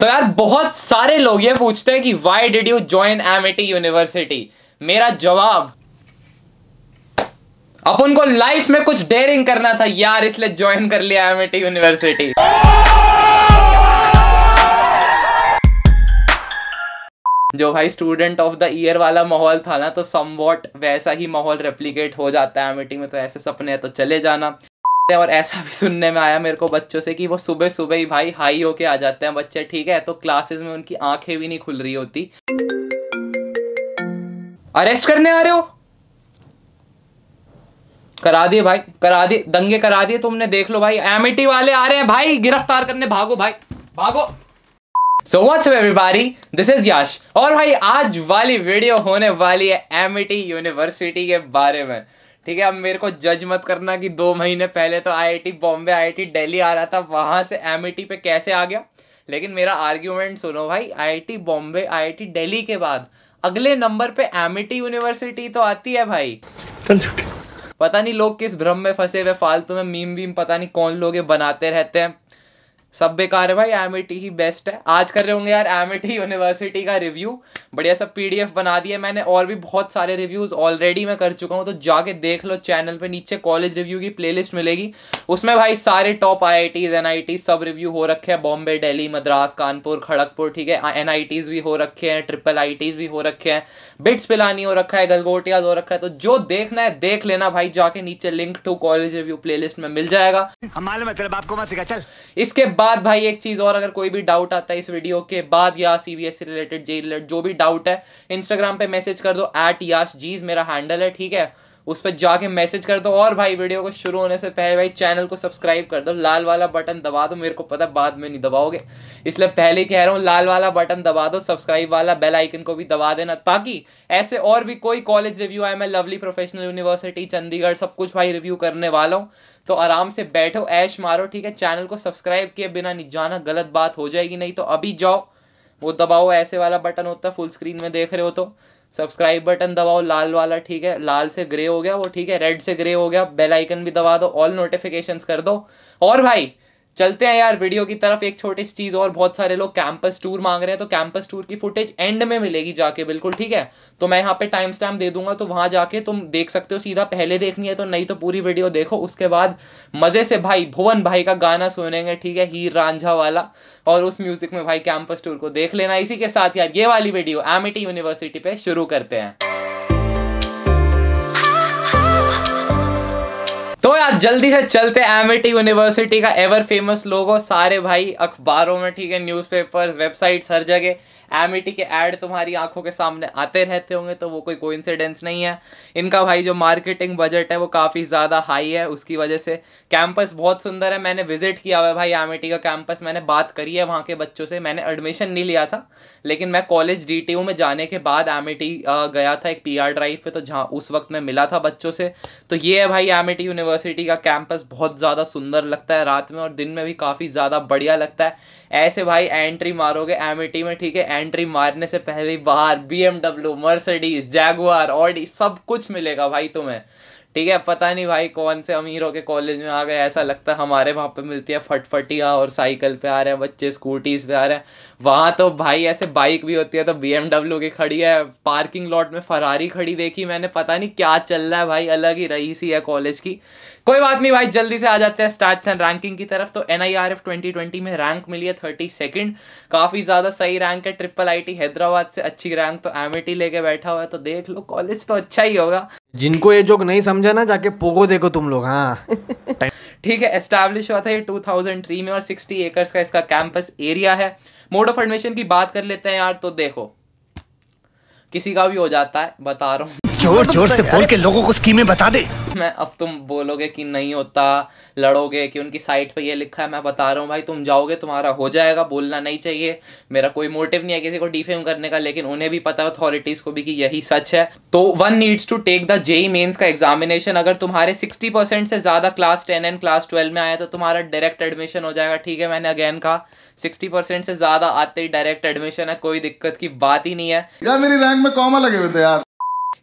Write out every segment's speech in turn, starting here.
तो यार बहुत सारे लोग ये पूछते हैं कि why did you join Amity university मेरा जवाब अपन को लाइफ में कुछ डेयरिंग करना था यार इसलिए ज्वाइन कर लिया एम यूनिवर्सिटी जो भाई स्टूडेंट ऑफ द ईयर वाला माहौल था ना तो समवॉट वैसा ही माहौल रेप्लीकेट हो जाता है एम में तो ऐसे सपने तो चले जाना और ऐसा भी सुनने में आया मेरे को बच्चों से कि वो सुबह सुबह ही भाई हाई होके आ जाते हैं बच्चे ठीक है तो क्लासेस में उनकी आंखें भी नहीं खुल रही होती अरेस्ट करने आ रहे हो करा दिए भाई करा दिए दंगे करा दिए तुमने देख लो भाई एमिटी e वाले आ रहे हैं भाई गिरफ्तार करने भागो भाई भागो so what's up everybody this is Yash और भाई आज वाली वीडियो होने वाली है एमिटी यूनिवर्सिटी e के बारे में ठीक है अब मेरे को जज मत करना कि दो महीने पहले तो आईआईटी बॉम्बे आईआईटी दिल्ली आ रहा था वहाँ से एम e पे कैसे आ गया लेकिन मेरा आर्ग्यूमेंट सुनो भाई आईआईटी बॉम्बे आईआईटी दिल्ली के बाद अगले नंबर पे एम यूनिवर्सिटी e तो आती है भाई पता नहीं लोग किस भ्रम में फंसे हुए फालतू में मीम वीम पता नहीं कौन लोग बनाते रहते हैं सब बेकार है भाई एम ही बेस्ट है आज कर रहे होंगे यार एम यूनिवर्सिटी का रिव्यू बढ़िया सा पीडीएफ बना दिया मैंने और भी बहुत सारे रिव्यूज़ ऑलरेडी मैं कर चुका हूँ तो जाके देख लो चैनल पे नीचे कॉलेज रिव्यू की प्लेलिस्ट मिलेगी उसमें भाई सारे टॉप आई आई टी सब रिव्यू हो रखे हैं बॉम्बे डेली मद्रास कानपुर खड़गपुर ठीक है एन भी हो रखे हैं ट्रिपल आई भी हो रखे हैं बिट्स पिलानी हो रखा है गलगोटियाज हो रखा है तो जो देखना है देख लेना भाई जाके नीचे link to college review play में मिल जाएगा हमारे मतलब आपको इसके बाद भाई एक चीज़ और अगर कोई भी डाउट आता है इस वीडियो के बाद या C B S related J related जो भी डाउट है इंस्टाग्राम पे मैसेज कर दो एट याश जीज मेरा हैंडल है ठीक है उस पर जाके मैसेज कर दो और भाई वीडियो को शुरू होने से पहले भाई चैनल को सब्सक्राइब कर दो लाल वाला बटन दबा दो मेरे को पता बाद में नहीं दबाओगे इसलिए पहले कह रहा हूँ लाल वाला बटन दबा दो सब्सक्राइब वाला बेल आइकन को भी दबा देना ताकि ऐसे और भी कोई कॉलेज रिव्यू आए मैं लवली प्रोफेशनल यूनिवर्सिटी चंडीगढ़ सब कुछ भाई रिव्यू करने वाला हूँ तो आराम से बैठो ऐश मारो ठीक है चैनल को सब्सक्राइब किए बिना नहीं जाना गलत बात हो जाएगी नहीं तो अभी जाओ वो दबाओ ऐसे वाला बटन होता है फुल स्क्रीन में देख रहे हो तो सब्सक्राइब बटन दबाओ लाल वाला ठीक है लाल से ग्रे हो गया वो ठीक है रेड से ग्रे हो गया बेल आइकन भी दबा दो ऑल नोटिफिकेशंस कर दो और भाई चलते हैं यार वीडियो की तरफ एक छोटी सी चीज़ और बहुत सारे लोग कैंपस टूर मांग रहे हैं तो कैंपस टूर की फुटेज एंड में मिलेगी जाके बिल्कुल ठीक है तो मैं यहाँ पे टाइम स्टैम्प दे दूंगा तो वहाँ जाके तुम देख सकते हो सीधा पहले देखनी है तो नहीं तो पूरी वीडियो देखो उसके बाद मज़े से भाई भुवन भाई का गाना सुनेंगे ठीक है हीर रांझा वाला और उस म्यूज़िक में भाई कैंपस टूर को देख लेना इसी के साथ यार ये वाली वीडियो एमिटी यूनिवर्सिटी पर शुरू करते हैं तो यार जल्दी से चलते एमिटी यूनिवर्सिटी का एवर फेमस लोगो सारे भाई अखबारों में ठीक है न्यूज़पेपर्स वेबसाइट्स हर जगह एमिटी के एड तुम्हारी आंखों के सामने आते रहते होंगे तो वो कोई कोइंसिडेंस नहीं है इनका भाई जो मार्केटिंग बजट है वो काफ़ी ज़्यादा हाई है उसकी वजह से कैंपस बहुत सुंदर है मैंने विजिट किया हुआ है भाई एमिटी का कैंपस मैंने बात करी है वहाँ के बच्चों से मैंने एडमिशन नहीं लिया था लेकिन मैं कॉलेज डी में जाने के बाद एमिटी गया था एक पी ड्राइव पर तो जहाँ उस वक्त मैं मिला था बच्चों से तो ये है भाई एमिटी यूनिवर्सिटी का कैंपस बहुत ज़्यादा सुंदर लगता है रात में और दिन में भी काफ़ी ज़्यादा बढ़िया लगता है ऐसे भाई एंट्री मारोगे एम e में ठीक है एंट्री मारने से पहले बाहर B M W Mercedes Jaguar Audi सब कुछ मिलेगा भाई तुम्हें ठीक है पता नहीं भाई कौन से अमीरों के कॉलेज में आ गए ऐसा लगता है हमारे वहाँ पे मिलती है फटफटिया और साइकिल पे आ रहे हैं बच्चे स्कूटीज़ पे आ रहे हैं वहाँ तो भाई ऐसे बाइक भी होती है तो बी की खड़ी है पार्किंग लॉट में फरारी खड़ी देखी मैंने पता नहीं क्या चल रहा है भाई अलग ही रही सी है कॉलेज की कोई बात नहीं भाई जल्दी से आ जाते हैं स्टार्ट एंड रैंकिंग की तरफ तो N I R F twenty twenty में रैंक मिली है थर्टी सेकेंड काफ़ी ज़्यादा सही रैंक है ट्रिपल आई टी हैदराबाद से अच्छी रैंक तो एमिटी लेके बैठा हुआ है तो देख लो कॉलेज तो अच्छा ही होगा जिनको ये जोक नहीं समझा ना जाके पोगो देखो तुम लोग हाँ ठीक है एस्टैब्लिश हुआ था ये 2003 में और 60 एकर्स का इसका कैंपस एरिया है मोड ऑफ एडमिशन की बात कर लेते हैं यार तो देखो किसी का भी हो जाता है बता रहा हूँ जोर मतलब जोर तो से बोल के लोगों को स्कीमें बता दे मैं अब तुम बोलोगे कि नहीं होता लड़ोगे कि उनकी साइट पे ये लिखा है मैं बता रहा हूँ भाई तुम जाओगे तुम्हारा हो जाएगा बोलना नहीं चाहिए मेरा कोई मोटिव नहीं है किसी को डिफेम करने का लेकिन उन्हें भी पता है अथॉरिटीज़ को भी कि यही सच है तो one needs to take the JEE mains का एग्जामिनेशन अगर तुम्हारे सिक्सटी परसेंट से ज़्यादा class ten and class twelve में आया तो तुम्हारा डायरेक्ट एडमिशन हो जाएगा ठीक है मैंने अगेन कहा सिक्सटी परसेंट से ज़्यादा आते ही डायरेक्ट एडमिशन है कोई दिक्कत की बात ही नहीं है यार मेरी रैंक में कॉमा लगे हुए थे यार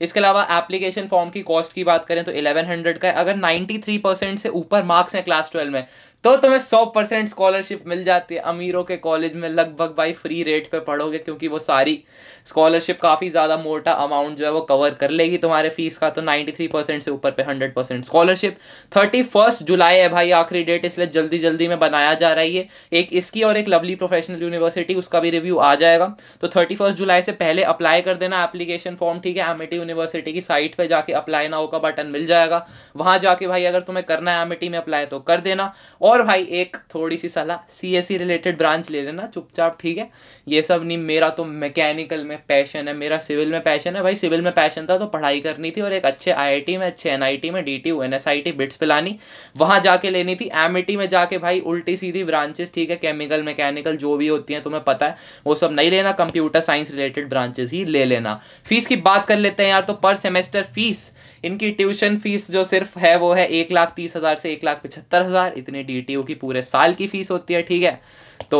इसके अलावा एप्लीकेशन फॉर्म की कॉस्ट की बात करें तो 1100 का है अगर 93 परसेंट से ऊपर मार्क्स हैं क्लास ट्वेल्व में तो तुम्हें सौ परसेंट स्कॉलरशिप मिल जाती है अमीरों के कॉलेज में लगभग भाई फ्री रेट पे पढ़ोगे क्योंकि वो सारी स्कॉलरशिप काफ़ी ज़्यादा मोटा अमाउंट जो है वो कवर कर लेगी तुम्हारे फीस का तो नाइन्टी थ्री परसेंट से ऊपर पे hundred percent scholarship thirty first July है भाई आखिरी डेट इसलिए जल्दी जल्दी में बनाया जा रही है एक इसकी और एक लवली प्रोफेशनल यूनिवर्सिटी उसका भी रिव्यू आ जाएगा तो थर्टी फर्स्ट जुलाई से पहले अप्लाई कर देना एप्लीकेशन फॉर्म ठीक है एमिटी यूनिवर्सिटी की साइट पर जाके अप्लाई ना होगा बटन मिल जाएगा वहाँ जाके भाई अगर तुम्हें करना है एमिटी में अप्लाई तो कर देना और और भाई एक थोड़ी सी सलाह C S C related branch ले लेना चुपचाप ठीक है ये सब नहीं मेरा तो मैकेनिकल में पैशन है मेरा सिविल में पैशन है भाई सिविल में पैशन था तो पढ़ाई करनी थी और एक अच्छे आईआईटी में अच्छे एनआईटी में डीटी एनएसआईटी बिट्स पे लानी वहाँ जाके लेनी थी एमईटी e में जाके भाई उल्टी सीधी ब्रांचेस ठीक है केमिकल मैकेनिकल जो भी होती हैं तुम्हें पता है वो सब नहीं लेना कंप्यूटर साइंस रिलेटेड ब्रांचेस ही ले लेना फीस की बात कर लेते हैं यार तो पर सेमेस्टर फीस इनकी ट्यूशन फीस जो सिर्फ है वो है एक लाख तीस हज़ार से एक लाख पचहत्तर हज़ार इतनी ईटीओ की पूरे साल की फीस होती है ठीक है तो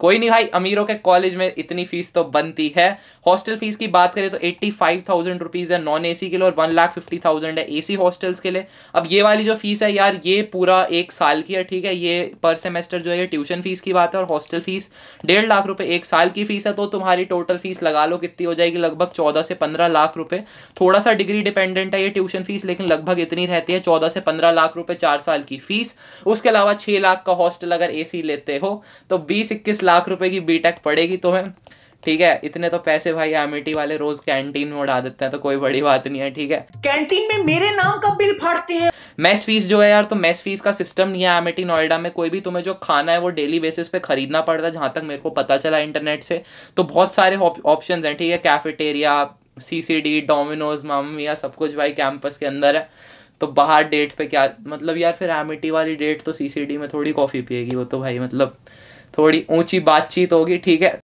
कोई नहीं भाई अमीरों के कॉलेज में इतनी फीस तो बनती है हॉस्टल फीस की बात करें तो एट्टी फाइव थाउजेंड रुपीज़ है नॉन एसी के लिए और वन लाख फिफ्टी थाउजेंड है एसी हॉस्टल्स के लिए अब ये वाली जो फीस है यार ये पूरा एक साल की है ठीक है ये पर सेमेस्टर जो है ट्यूशन फीस की बात है और हॉस्टल फीस डेढ़ लाख रुपये एक साल की फीस है तो तुम्हारी टोटल फीस लगा लो कितनी हो जाएगी लगभग चौदह से पंद्रह लाख रुपये थोड़ा सा डिग्री डिपेंडेंट है ये ट्यूशन फीस लेकिन लगभग इतनी रहती है चौदह से पंद्रह लाख रुपये चार साल की फीस उसके अलावा छः लाख का हॉस्टल अगर ए लेते हो तो बीस इक्कीस लाख रुपए की बीटेक पड़ेगी तुम्हें तो ठीक है इतने तो पैसे भाई एमिटी वाले रोज कैंटीन में उड़ा देते हैं तो कोई बड़ी बात नहीं है ठीक है कैंटीन में मेरे नाम का बिल फाड़ते हैं मैस फीस जो है यार तो मैस फीस का सिस्टम नहीं है एमिटी नोएडा में कोई भी तुम्हें जो खाना है वो डेली बेसिस पे खरीदना पड़ता है जहां तक मेरे को पता चला इंटरनेट से तो बहुत सारे ऑप्शन हैं ठीक है cafeteria C C D Domino's मामिया सब कुछ भाई कैंपस के अंदर है तो बाहर डेट पे क्या मतलब यार फिर एमिटी वाली डेट तो सी में थोड़ी कॉफ़ी पिएगी वो तो भाई मतलब थोड़ी ऊंची बातचीत होगी ठीक है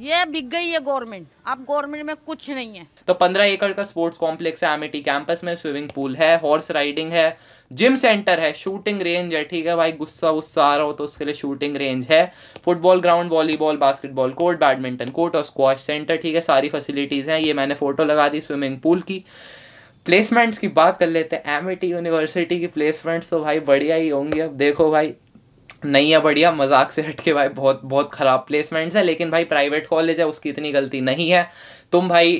ये बिक गई है गवर्नमेंट अब गवर्नमेंट में कुछ नहीं है तो पंद्रह एकड़ का स्पोर्ट्स कॉम्प्लेक्स है एमिटी कैंपस में स्विमिंग पूल है हॉर्स राइडिंग है जिम सेंटर है शूटिंग रेंज है ठीक है भाई गुस्सा गुस्सा आ रहा हो तो उसके लिए शूटिंग रेंज है football ground volleyball basketball court badminton court और स्क्वाश सेंटर ठीक है सारी फैसिलिटीज़ हैं ये मैंने फ़ोटो लगा दी स्विमिंग पूल की प्लेसमेंट्स की बात कर लेते हैं एमिटी यूनिवर्सिटी की प्लेसमेंट्स तो भाई बढ़िया ही होंगी अब देखो भाई नहीं है बढ़िया मजाक से हट के भाई बहुत बहुत ख़राब प्लेसमेंट्स है लेकिन भाई प्राइवेट कॉलेज है उसकी इतनी गलती नहीं है तुम भाई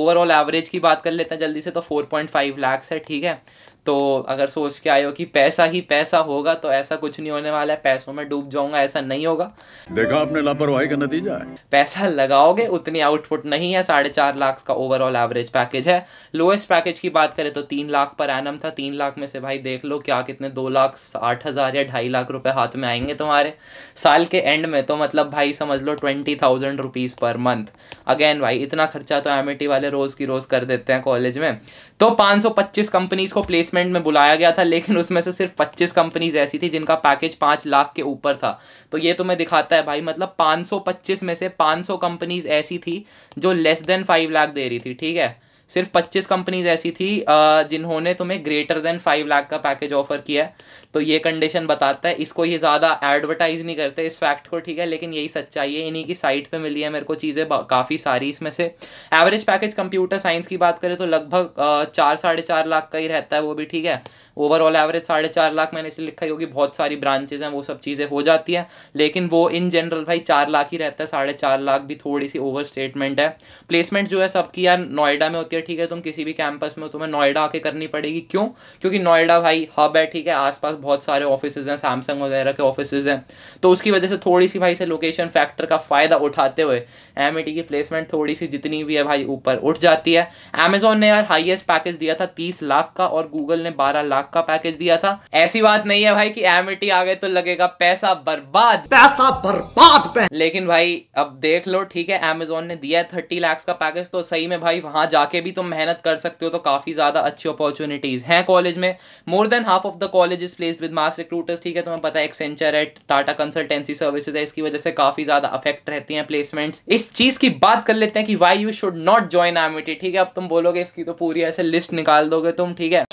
ओवरऑल एवरेज की बात कर लेते हैं जल्दी से तो 4.5 लाख है ठीक है तो अगर सोच के आए हो कि पैसा ही पैसा होगा तो ऐसा कुछ नहीं होने वाला है पैसों में डूब जाऊंगा ऐसा नहीं होगा देखा आपने लापरवाही का नतीजा है पैसा लगाओगे उतनी आउटपुट नहीं है साढ़े चार लाख का ओवरऑल एवरेज पैकेज है लोएस्ट पैकेज की बात करें तो तीन लाख पर एनम था तीन लाख में से भाई देख लो क्या कितने दो लाख साठ हज़ार या ढाई लाख रुपए हाथ में आएंगे तुम्हारे साल के एंड में तो मतलब भाई समझ लो twenty thousand rupees per month again भाई इतना खर्चा तो एम वाले रोज़ की रोज़ कर देते हैं कॉलेज में तो पाँच सौ पच्चीस कंपनीज़ को प्लेसमेंट असेसमेंट में बुलाया गया था लेकिन उसमें से सिर्फ पच्चीस कंपनीज ऐसी थी जिनका पैकेज 5 लाख के ऊपर था तो ये तो मैं दिखाता है भाई मतलब 525 में से 500 कंपनीज ऐसी थी जो लेस देन फाइव लाख दे रही थी ठीक है सिर्फ पच्चीस कंपनीज ऐसी थी जिन्होंने तुम्हें ग्रेटर देन फाइव लाख का पैकेज ऑफर किया है तो ये कंडीशन बताता है इसको ये ज़्यादा एडवर्टाइज नहीं करते इस फैक्ट को ठीक है लेकिन यही सच्चाई है इन्हीं की साइट पे मिली है मेरे को चीज़ें काफ़ी सारी इसमें से एवरेज पैकेज कंप्यूटर साइंस की बात करें तो लगभग चार साढ़े चार लाख का ही रहता है वो भी ठीक है ओवरऑल एवरेज साढ़े चार लाख मैंने इसे लिखा ही होगी बहुत सारी ब्रांचेज हैं वो सब चीज़ें हो जाती हैं लेकिन वो इन जनरल भाई चार लाख ही रहता है साढ़े चार लाख भी थोड़ी सी ओवर स्टेटमेंट है प्लेसमेंट जो है सबकी यार नोएडा में होती है ठीक है तुम किसी भी कैंपस में हो तुम्हें नोएडा आके करनी पड़ेगी क्यों क्योंकि नोएडा भाई हब है ठीक है आसपास बहुत सारे ऑफिस हैं सैमसंग वगैरह के ऑफिस हैं तो उसकी वजह से थोड़ी सी भाई से लोकेशन फैक्टर का फ़ायदा उठाते हुए एम e की प्लेसमेंट थोड़ी सी जितनी भी है भाई ऊपर उठ जाती है अमेजोन ने यार हाइएस्ट पैकेज दिया था तीस लाख का और गूगल ने बारह लाख लाख का पैकेज दिया था ऐसी बात नहीं है भाई कि एमिटी आ गए तो लगेगा पैसा बर्बाद पैसा बर्बाद लेकिन भाई अब देख लो ठीक है एमेजोन ने दिया है थर्टी लैक्स का पैकेज तो सही में भाई वहां जाके भी तुम मेहनत कर सकते हो तो काफी ज्यादा अच्छी अपॉर्चुनिटीज हैं कॉलेज में more than half of the college is place with mass recruiters ठीक है तुम्हें पता है एक्सेंचर एट टाटा कंसल्टेंसी सर्विसेज है इसकी वजह से काफी ज्यादा अफेक्ट रहती है प्लेसमेंट इस चीज की बात कर लेते हैं कि why you should not join Amity ठीक है अब तुम बोलोगे इसकी तो पूरी ऐसे लिस्ट निकाल दोगे तुम ठीक है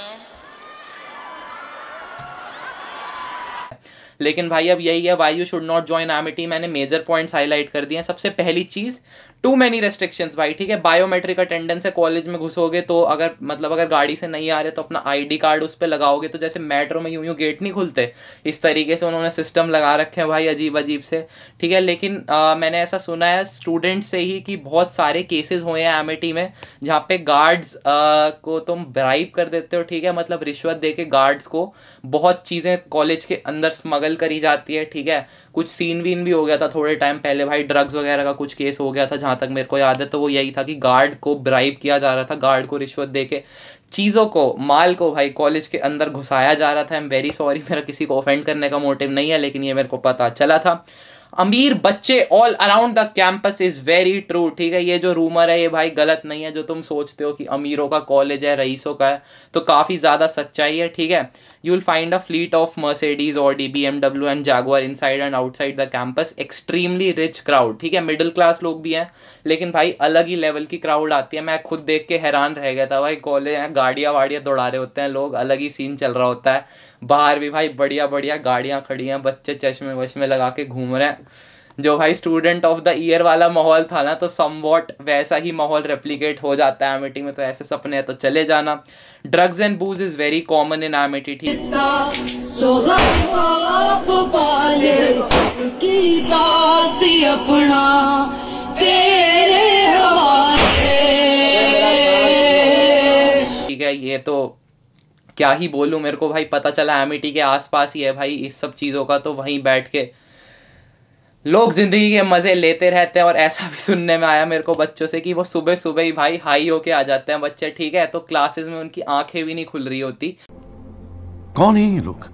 लेकिन भाई अब यही है why you should not join Amity मैंने मेजर पॉइंट्स हाईलाइट कर दिए हैं सबसे पहली चीज़ टू मैनी रेस्ट्रिक्शंस भाई ठीक है बायोमेट्रिक अटेंडेंस है कॉलेज में घुसोगे तो अगर मतलब अगर गाड़ी से नहीं आ रहे तो अपना आईडी कार्ड उस पर लगाओगे तो जैसे मेट्रो में यूं यूं गेट नहीं खुलते इस तरीके से उन्होंने सिस्टम लगा रखे हैं भाई अजीब अजीब से ठीक है लेकिन आ, मैंने ऐसा सुना है स्टूडेंट से ही कि बहुत सारे केसेस हुए हैं टी में जहाँ पे गार्ड्स को तुम ब्राइब कर देते हो ठीक है मतलब रिश्वत दे के गार्ड्स को बहुत चीज़ें कॉलेज के अंदर स्मगल करी जाती है ठीक है कुछ सीन वीन भी हो गया था थोड़े टाइम पहले भाई ड्रग्स वगैरह का कुछ केस हो गया था जहाँ जहाँ तक मेरे को याद है तो वो यही था कि गार्ड को ब्राइब किया जा रहा था गार्ड को रिश्वत दे के चीज़ों को माल को भाई कॉलेज के अंदर घुसाया जा रहा था आई एम वेरी सॉरी मेरा किसी को ऑफेंड करने का मोटिव नहीं है लेकिन ये मेरे को पता चला था अमीर बच्चे all around the campus is very true ठीक है ये जो रूमर है ये भाई गलत नहीं है जो तुम सोचते हो कि अमीरों का कॉलेज है रईसों का है तो काफ़ी ज़्यादा सच्चाई है ठीक है you will find a fleet of Mercedes और the B M W and Jaguar inside and outside the campus extremely rich crowd ठीक है मिडिल क्लास लोग भी हैं लेकिन भाई अलग ही लेवल की क्राउड आती है मैं खुद देख के हैरान रह गया था भाई कॉलेज हैं गाड़ियाँ वाड़ियाँ दौड़ा रहे होते हैं लोग अलग ही सीन चल रहा होता है बाहर भी भाई बढ़िया बढ़िया गाड़ियाँ खड़ी हैं बच्चे चश्मे वश्मे लगा के घूम रहे हैं जो भाई स्टूडेंट ऑफ द ईयर वाला माहौल था ना तो सम वॉट वैसा ही माहौल रेप्लीकेट हो जाता है एमिटी में तो ऐसे सपने हैं तो चले जाना drugs and booze is very common in Amity ठीक ठीक है ये तो क्या ही बोलूँ मेरे को भाई पता चला एम e के आसपास ही है भाई इस सब चीज़ों का तो वहीं बैठ के लोग ज़िंदगी के मज़े लेते रहते हैं और ऐसा भी सुनने में आया मेरे को बच्चों से कि वो सुबह सुबह ही भाई हाई होके आ जाते हैं बच्चे ठीक है तो क्लासेस में उनकी आंखें भी नहीं खुल रही होती कौन है ये लोग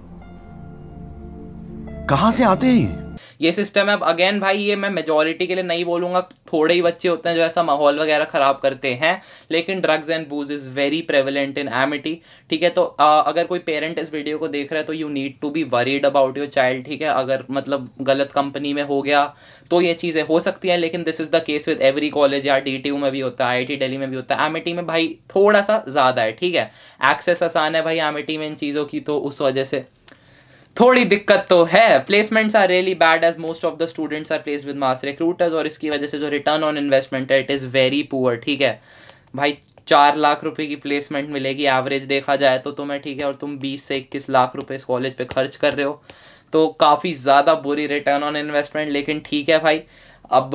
कहाँ से आते हैं ये सिस्टम है अब अगेन भाई ये मैं मेजोरिटी के लिए नहीं बोलूँगा थोड़े ही बच्चे होते हैं जो ऐसा माहौल वगैरह ख़राब करते हैं लेकिन drugs and booze is very prevalent in Amity ठीक है तो आ, अगर कोई पेरेंट इस वीडियो को देख रहा है तो you need to be worried about your child ठीक है अगर मतलब गलत कंपनी में हो गया तो ये चीज़ें हो सकती हैं लेकिन this is the case with every college या डी में भी होता है आई टी में भी होता है एमिटी में भाई थोड़ा सा ज़्यादा है ठीक है एक्सेस आसान है भाई एमिटी में इन चीज़ों की तो उस वजह से थोड़ी दिक्कत तो है placements are really bad as most of the students are place with mass recruiters और इसकी वजह से जो रिटर्न ऑन इन्वेस्टमेंट है इट इज़ वेरी पुअर ठीक है भाई चार लाख रुपए की प्लेसमेंट मिलेगी एवरेज देखा जाए तो तुम्हें तो ठीक है और तुम बीस से इक्कीस लाख रुपए इस कॉलेज पे खर्च कर रहे हो तो काफ़ी ज़्यादा बुरी रिटर्न ऑन इन्वेस्टमेंट लेकिन ठीक है भाई अब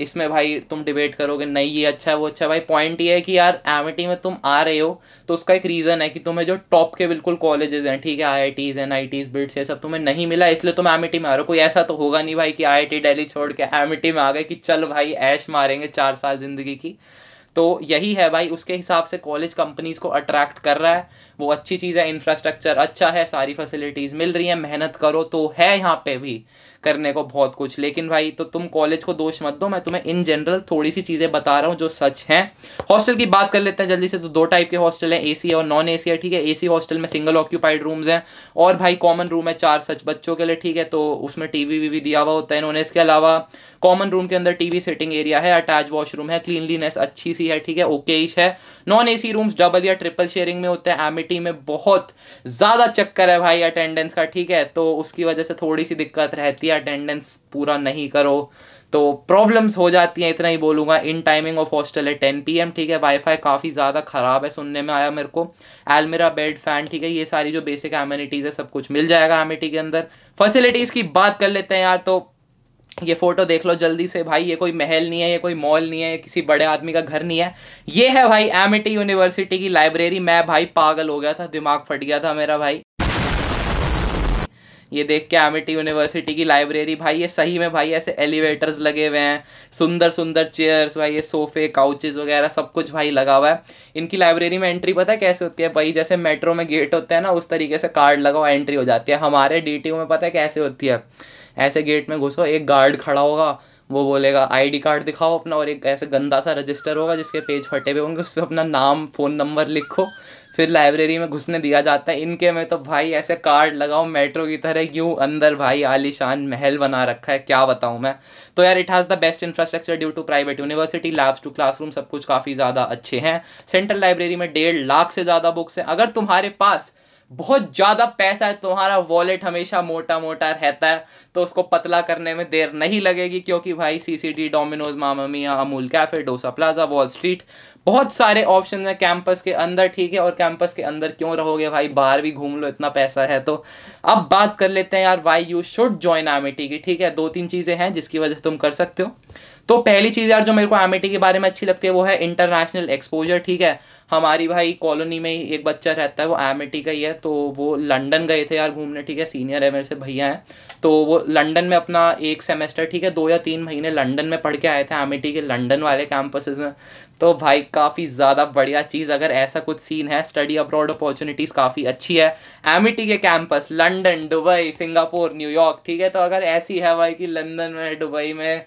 इसमें भाई तुम डिबेट करोगे नहीं ये अच्छा है वो अच्छा है भाई पॉइंट ये है कि यार एमिटी में तुम आ रहे हो तो उसका एक रीज़न है कि तुम्हें जो टॉप के बिल्कुल कॉलेजेस हैं ठीक है I I Ts N I Ts BITS ये सब तुम्हें नहीं मिला इसलिए तुम एमिटी में आ रहे हो कोई ऐसा तो होगा नहीं भाई कि आई आई टी डेली छोड़ के एमिटी में आ गए कि चल भाई ऐश मारेंगे चार साल ज़िंदगी की तो यही है भाई उसके हिसाब से कॉलेज कंपनीज़ को अट्रैक्ट कर रहा है वो अच्छी चीज़ है इंफ्रास्ट्रक्चर अच्छा है सारी फैसिलिटीज़ मिल रही हैं मेहनत करो तो है यहाँ पे भी करने को बहुत कुछ लेकिन भाई तो तुम कॉलेज को दोष मत दो मैं तुम्हें इन जनरल थोड़ी सी चीज़ें बता रहा हूँ जो सच हैं हॉस्टल की बात कर लेते हैं जल्दी से तो दो टाइप के हॉस्टल हैं एसी और नॉन ए है ठीक है एसी हॉस्टल में सिंगल ऑक्यूपाइड रूम्स हैं और भाई कॉमन रूम है चार सच बच्चों के लिए ठीक है तो उसमें टीवी वीवी दिया हुआ होता है इन्होंने इसके अलावा कॉमन रूम के अंदर टीवी सिटिंग एरिया है अटैच वॉशरूम है क्लीनलीनेस अच्छी सी एसी है ठीक है ओके ईच है नॉन एसी रूम्स डबल या ट्रिपल शेयरिंग में होते हैं एमिटी में बहुत ज़्यादा चक्कर है भाई अटेंडेंस का ठीक है तो उसकी वजह से थोड़ी सी दिक्कत रहती है अटेंडेंस पूरा नहीं करो तो प्रॉब्लम्स हो जाती हैं इतना ही बोलूंगा इन टाइमिंग ऑफ हॉस्टल है टेन पीएम ठीक है वाईफाई काफ़ी ज़्यादा ख़राब है सुनने में आया मेरे को एलमेरा बेड फैन ठीक है ये सारी जो बेसिक एमिनिटीज़ है सब कुछ मिल जाएगा एमिटी के अंदर फैसिलिटीज़ की बात कर लेते हैं यार तो ये फोटो देख लो जल्दी से भाई ये कोई महल नहीं है ये कोई मॉल नहीं है ये किसी बड़े आदमी का घर नहीं है ये है भाई एम यूनिवर्सिटी की लाइब्रेरी मैं भाई पागल हो गया था दिमाग फट गया था मेरा भाई ये देख के एमिटी यूनिवर्सिटी की लाइब्रेरी भाई ये सही में भाई ऐसे एलिवेटर्स लगे हुए हैं सुंदर सुंदर चेयर्स भाई ये सोफे काउचेज वगैरह सब कुछ भाई लगा हुआ है इनकी लाइब्रेरी में एंट्री पता है कैसे होती है भाई जैसे मेट्रो में गेट होते हैं ना उस तरीके से कार्ड लगाओ एंट्री हो जाती है हमारे डी में पता है कैसे होती है ऐसे गेट में घुसो एक गार्ड खड़ा होगा वो बोलेगा आईडी कार्ड दिखाओ अपना और एक ऐसे गंदा सा रजिस्टर होगा जिसके पेज फटे हुए होंगे उस पर अपना नाम फ़ोन नंबर लिखो फिर लाइब्रेरी में घुसने दिया जाता है इनके में तो भाई ऐसे कार्ड लगाओ मेट्रो की तरह यूँ अंदर भाई आलिशान महल बना रखा है क्या बताऊँ मैं तो यार it has the best infrastructure due to private university labs to classroom सब कुछ काफ़ी ज़्यादा अच्छे हैं सेंट्रल लाइब्रेरी में डेढ़ लाख से ज़्यादा बुक्स हैं अगर तुम्हारे पास बहुत ज़्यादा पैसा है तुम्हारा वॉलेट हमेशा मोटा मोटा रहता है तो उसको पतला करने में देर नहीं लगेगी क्योंकि भाई C C D Domino's Mamma Mia Amul cafe Dosa Plaza Wall Street बहुत सारे ऑप्शन हैं कैंपस के अंदर ठीक है और कैंपस के अंदर क्यों रहोगे भाई बाहर भी घूम लो इतना पैसा है तो अब बात कर लेते हैं यार why you should join Amity की ठीक है दो तीन चीज़ें हैं जिसकी वजह से तुम कर सकते हो तो पहली चीज़ यार जो मेरे को एमिटी के बारे में अच्छी लगती है वो है इंटरनेशनल एक्सपोजर ठीक है हमारी भाई कॉलोनी में एक बच्चा रहता है वो एमिटी का ही है तो वो लंडन गए थे यार घूमने ठीक है सीनियर है मेरे से भैया हैं तो वो लंडन में अपना एक सेमेस्टर ठीक है दो या तीन महीने लंडन में पढ़ के आए थे एमिटी के लंडन वाले कैंपसेस में तो भाई काफ़ी ज़्यादा बढ़िया चीज़ अगर ऐसा कुछ सीन है स्टडी अब्रॉड अपॉर्चुनिटीज़ काफ़ी अच्छी है एमिटी के campus London Dubai Singapore New York ठीक है तो अगर ऐसी है भाई कि लंदन में दुबई में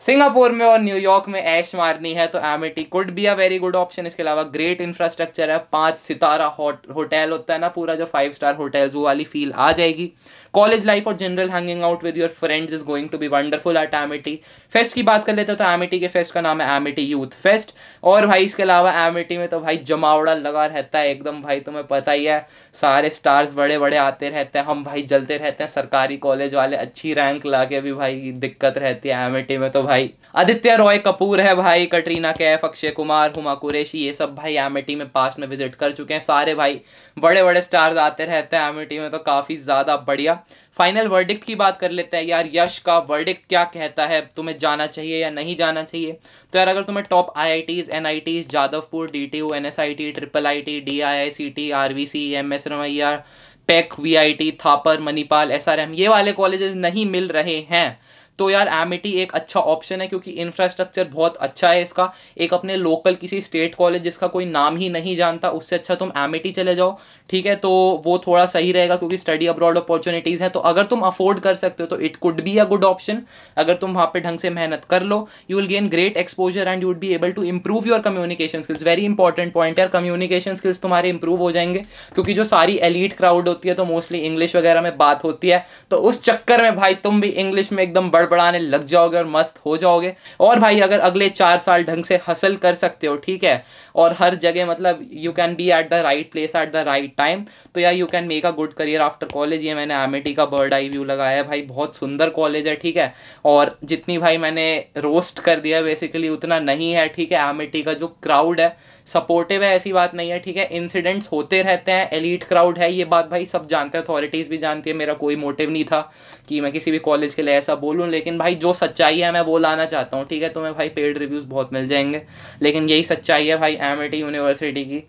सिंगापुर में और न्यूयॉर्क में ऐश मारनी है तो Amity could be a very good option इसके अलावा ग्रेट इंफ्रास्ट्रक्चर है पांच सितारा होटल होता है ना पूरा जो फाइव स्टार होटल्स वो वाली फील आ जाएगी कॉलेज लाइफ और general hanging out with your friends is going to be wonderful at Amity fest की बात कर लेते हो तो एमिटी के फेस्ट का नाम है एमिटी यूथ फेस्ट और भाई इसके अलावा एमिटी में तो भाई जमावड़ा लगा रहता है एकदम भाई तुम्हें पता ही है सारे स्टार्स बड़े बड़े आते रहते हैं हम भाई जलते रहते हैं सरकारी कॉलेज वाले अच्छी रैंक ला के भी भाई दिक्कत रहती है एमिटी में तो भाई आदित्य रॉय कपूर है भाई कटरीना कैफ अक्षय कुमार हुमा कुरेशी ये सब भाई एमिटी में पास में विजिट कर चुके हैं सारे भाई बड़े बड़े स्टार्स आते रहते हैं एमिटी में तो काफ़ी ज़्यादा बढ़िया फाइनल वर्डिक्ट की बात कर लेते हैं यार यश का वर्डिक्ट क्या कहता है तुम्हें जाना चाहिए या नहीं जाना चाहिए तो यार अगर तुम्हें top I I Ts N I Ts Jadavpur D T U N S I T triple I T D I I C T R V C M S V I T Thapar Manipal S R M ये वाले colleges नहीं मिल रहे हैं तो यार Amity एक अच्छा option है क्योंकि इंफ्रास्ट्रक्चर बहुत अच्छा है इसका एक अपने लोकल किसी स्टेट कॉलेज जिसका कोई नाम ही नहीं जानता उससे अच्छा तुम एमिटी चले जाओ ठीक है तो वो थोड़ा सही रहेगा क्योंकि स्टडी अब्रॉड अपॉर्चुनिटीज़ हैं तो अगर तुम अफोर्ड कर सकते हो तो it could be a good option अगर तुम वहाँ पर ढंग से मेहनत कर लो you will gain great exposure and you would be able to improve your communication skills very important point यार कम्युनिकेशन स्किल्स तुम्हारे इंप्रूव हो जाएंगे क्योंकि जो सारी एलिट क्राउड होती है तो मोस्टली इंग्लिश वगैरह में बात होती है तो उस चक्कर में भाई तुम भी इंग्लिश में एकदम बड़ा बढ़ाने लग जाओगे और मस्त हो जाओगे और भाई अगर अगले चार साल ढंग से हसल कर सकते हो ठीक है और हर जगह मतलब you can be at the right place at the right time तो या you can make a good career after college ये मैंने एम का बर्ड आई व्यू लगाया है भाई बहुत सुंदर कॉलेज है ठीक है और जितनी भाई मैंने रोस्ट कर दिया बेसिकली उतना नहीं है ठीक है एम का जो क्राउड है सपोर्टिव है ऐसी बात नहीं है ठीक है इंसिडेंट्स होते रहते हैं एलिट क्राउड है ये बात भाई सब जानते हैं अथॉरिटीज़ भी जानती है मेरा कोई मोटिव नहीं था कि मैं किसी भी कॉलेज के लिए ऐसा बोलूँ लेकिन भाई जो सच्चाई है मैं वो लाना चाहता हूँ ठीक है तुम्हें तो भाई पेड रिव्यूज़ बहुत मिल जाएंगे लेकिन यही सच्चाई है भाई एम यूनिवर्सिटी की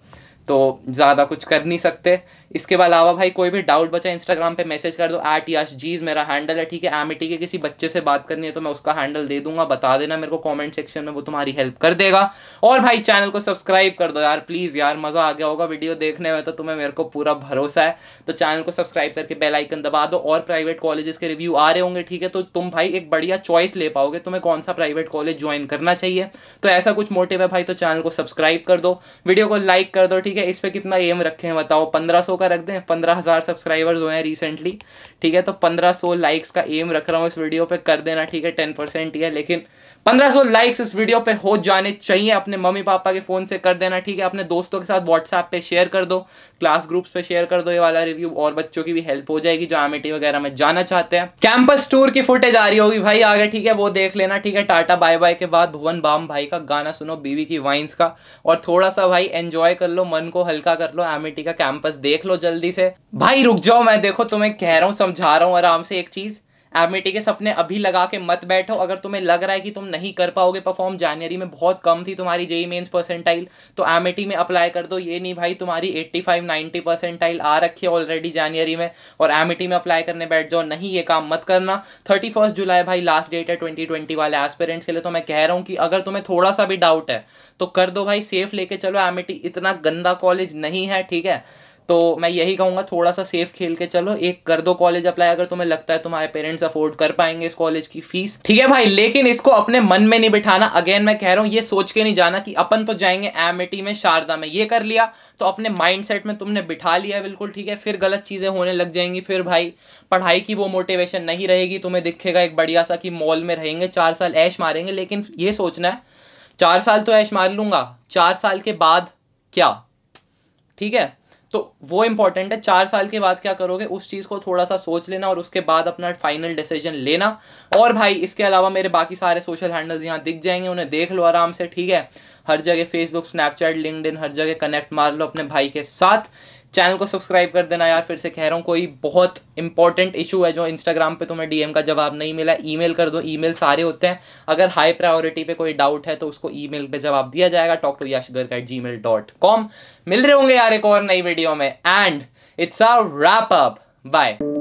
तो ज़्यादा कुछ कर नहीं सकते इसके अलावा भाई कोई भी डाउट बचा इंस्टाग्राम पे मैसेज कर दो एट याश जीज मेरा हैंडल है ठीक है एम के किसी बच्चे से बात करनी है तो मैं उसका हैंडल दे दूंगा बता देना मेरे को कमेंट सेक्शन में वो तुम्हारी हेल्प कर देगा और भाई चैनल को सब्सक्राइब कर दो यार प्लीज़ यार मज़ा आ गया होगा वीडियो देखने में तो तुम्हें मेरे को पूरा भरोसा है तो चैनल को सब्सक्राइब करके बेलाइकन दबा दो और प्राइवेट कॉलेजेस के रिव्यू आ रहे होंगे ठीक है तो तुम भाई एक बढ़िया चॉइस ले पाओगे तुम्हें कौन सा प्राइवेट कॉलेज ज्वाइन करना चाहिए तो ऐसा कुछ मोटिव है भाई तो चैनल को सब्सक्राइब कर दो वीडियो को लाइक कर दो ठीक ठीक है इस पर कितना एम रखें बताओ पंद्रह सौ का रख दें पंद्रह हज़ार सब्सक्राइबर्स हुए हैं रिसेंटली ठीक है तो पंद्रह सौ लाइक्स का एम रख रहा हूँ इस वीडियो पर कर देना ठीक है टेन परसेंट ही है लेकिन 1500 लाइक्स इस वीडियो पे हो जाने चाहिए अपने मम्मी पापा के फ़ोन से कर देना ठीक है अपने दोस्तों के साथ व्हाट्सएप पे शेयर कर दो क्लास ग्रुप्स पे शेयर कर दो ये वाला रिव्यू और बच्चों की भी हेल्प हो जाएगी जो आमेटी वगैरह में जाना चाहते हैं कैंपस टूर की फुटेज आ रही होगी भाई आगे ठीक है वो देख लेना ठीक है टाटा बाय बाय के बाद भुवन बाम भाई का गाना सुनो बीवी की वाइन्स का और थोड़ा सा भाई एंजॉय कर लो मन को हल्का कर लो एमिटी का कैंपस देख लो जल्दी से भाई रुक जाओ मैं देखो तुम्हें कह रहा हूँ समझा रहा हूँ आराम से एक चीज़ एमिटी के सपने अभी लगा के मत बैठो अगर तुम्हें लग रहा है कि तुम नहीं कर पाओगे परफॉर्म जनवरी में बहुत कम थी तुम्हारी जेई मेन्स परसेंटाइल तो एमिटी में अप्लाई कर दो ये नहीं भाई तुम्हारी 85 नाइन्टी परसेंटाइल आ रखी है ऑलरेडी जनवरी में और एमिटी में अप्लाई करने बैठ जाओ नहीं ये काम मत करना थर्टी जुलाई भाई लास्ट डेट है ट्वेंटी वाले एस्पेरेंट्स के लिए तो मैं कह रहा हूँ कि अगर तुम्हें थोड़ा सा भी डाउट है तो कर दो भाई सेफ लेके चलो एमिटी इतना गंदा कॉलेज नहीं है ठीक है तो मैं यही कहूँगा थोड़ा सा सेफ खेल के चलो एक कर दो कॉलेज अप्लाई अगर तुम्हें लगता है तुम्हारे पेरेंट्स अफोर्ड कर पाएंगे इस कॉलेज की फीस ठीक है भाई लेकिन इसको अपने मन में नहीं बिठाना अगेन मैं कह रहा हूँ ये सोच के नहीं जाना कि अपन तो जाएंगे एम e में शारदा में ये कर लिया तो अपने माइंड में तुमने बिठा लिया बिल्कुल ठीक है फिर गलत चीज़ें होने लग जाएंगी फिर भाई पढ़ाई की वो मोटिवेशन नहीं रहेगी तुम्हें दिखेगा एक बढ़िया सा कि मॉल में रहेंगे चार साल ऐश मारेंगे लेकिन ये सोचना है चार साल तो ऐश मार लूँगा चार साल के बाद क्या ठीक है तो वो इंपॉर्टेंट है चार साल के बाद क्या करोगे उस चीज़ को थोड़ा सा सोच लेना और उसके बाद अपना फाइनल डिसीजन लेना और भाई इसके अलावा मेरे बाकी सारे सोशल हैंडल्स यहाँ दिख जाएंगे उन्हें देख लो आराम से ठीक है हर जगह फेसबुक स्नैपचैट लिंकड हर जगह कनेक्ट मार लो अपने भाई के साथ चैनल को सब्सक्राइब कर देना यार फिर से कह रहा हूँ कोई बहुत इंपॉर्टेंट इशू है जो इंस्टाग्राम पे तुम्हें डीएम का जवाब नहीं मिला ईमेल कर दो ईमेल सारे होते हैं अगर हाई प्रायोरिटी पे कोई डाउट है तो उसको ईमेल पे जवाब दिया जाएगा टॉक टू यशगर at Gmail dot com मिल रहे होंगे यार एक और नई वीडियो में and it's a wrap up bye